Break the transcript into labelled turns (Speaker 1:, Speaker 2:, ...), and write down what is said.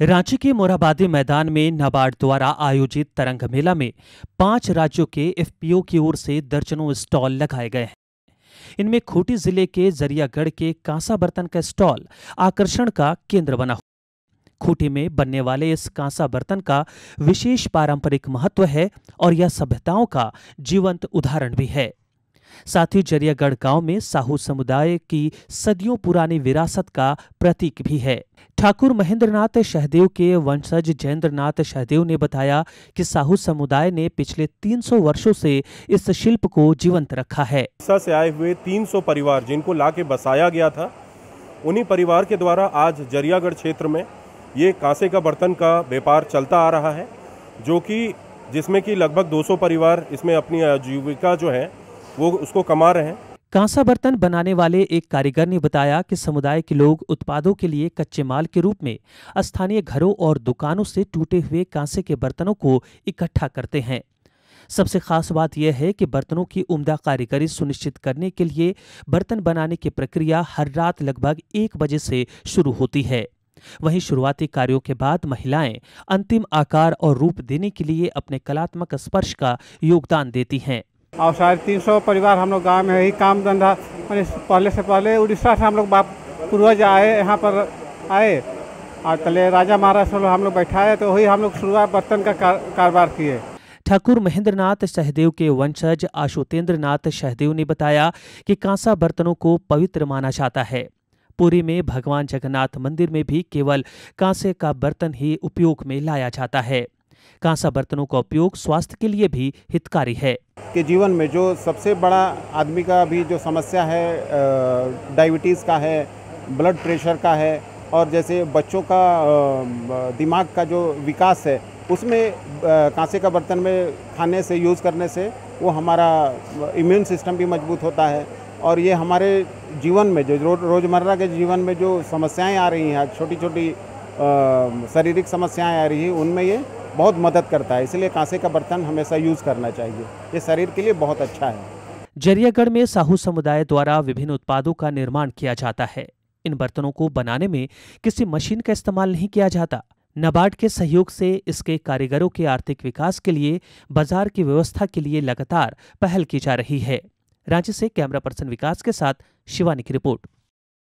Speaker 1: रांची के मोराबादी मैदान में नाबार्ड द्वारा आयोजित तरंग मेला में पांच राज्यों के एफपीओ की ओर से दर्जनों स्टॉल लगाए गए हैं इनमें खूंटी जिले के जरियागढ़ के कांसा बर्तन का स्टॉल आकर्षण का केंद्र बना खूंटी में बनने वाले इस कांसा बर्तन का विशेष पारंपरिक महत्व है और यह सभ्यताओं का जीवंत उदाहरण भी है साथ ही जरियागढ़ गांव में साहू समुदाय की सदियों पुरानी विरासत का प्रतीक भी है ठाकुर महेंद्रनाथ सहदेव के वंशज जयेंद्रनाथ शहदेव ने बताया कि साहू समुदाय ने पिछले 300 वर्षों से इस शिल्प को जीवंत रखा है
Speaker 2: से आए हुए 300 परिवार जिनको ला के बसाया गया था उन्हीं परिवार के द्वारा आज जरियागढ़ क्षेत्र में ये कांसे का बर्तन का व्यापार चलता आ रहा है जो कि जिसमें कि लगभग 200 परिवार इसमें अपनी आजीविका जो है वो उसको कमा रहे हैं
Speaker 1: कांसा बर्तन बनाने वाले एक कारीगर ने बताया कि समुदाय के लोग उत्पादों के लिए कच्चे माल के रूप में स्थानीय घरों और दुकानों से टूटे हुए कांसे के बर्तनों को इकट्ठा करते हैं सबसे खास बात यह है कि बर्तनों की उम्दा कारीगरी सुनिश्चित करने के लिए बर्तन बनाने की प्रक्रिया हर रात लगभग एक बजे से शुरू होती है वहीं शुरुआती कार्यों के बाद महिलाएं अंतिम आकार और रूप देने के लिए अपने कलात्मक स्पर्श का योगदान देती हैं
Speaker 3: और शायद तीन सौ परिवार हम लोग गाँव में यही काम धंधा मैंने पहले से पहले उड़ीसा से हम लोग बाप पूर्वज आए यहाँ पर आए और तले राजा महाराज से हम लोग बैठाए तो वही हम लोग शुरुआत बर्तन का कारोबार किए
Speaker 1: ठाकुर महेंद्रनाथ सहदेव के वंशज नाथ सहदेव ने बताया कि कांसा बर्तनों को पवित्र माना जाता है पुरी में भगवान जगन्नाथ मंदिर में भी केवल कांसे का बर्तन ही उपयोग में लाया जाता है कांसा बर्तनों का उपयोग स्वास्थ्य के लिए भी हितकारी है
Speaker 4: के जीवन में जो सबसे बड़ा आदमी का अभी जो समस्या है डायबिटीज़ का है ब्लड प्रेशर का है और जैसे बच्चों का दिमाग का जो विकास है उसमें कांसे का बर्तन में खाने से यूज़ करने से वो हमारा इम्यून सिस्टम भी मजबूत होता है और ये हमारे जीवन में जो रोज़मर्रा के जीवन में जो समस्याएं आ रही हैं छोटी छोटी शारीरिक समस्याएं आ रही हैं उनमें ये बहुत मदद करता है इसलिए कांसे का बर्तन हमेशा यूज़ करना चाहिए ये शरीर के लिए बहुत अच्छा है
Speaker 1: जरियागढ़ में साहू समुदाय द्वारा विभिन्न उत्पादों का निर्माण किया जाता है इन बर्तनों को बनाने में किसी मशीन का इस्तेमाल नहीं किया जाता नबार्ड के सहयोग से इसके कारीगरों के आर्थिक विकास के लिए बाजार की व्यवस्था के लिए लगातार पहल की जा रही है रांची से कैमरा पर्सन विकास के साथ शिवानी की रिपोर्ट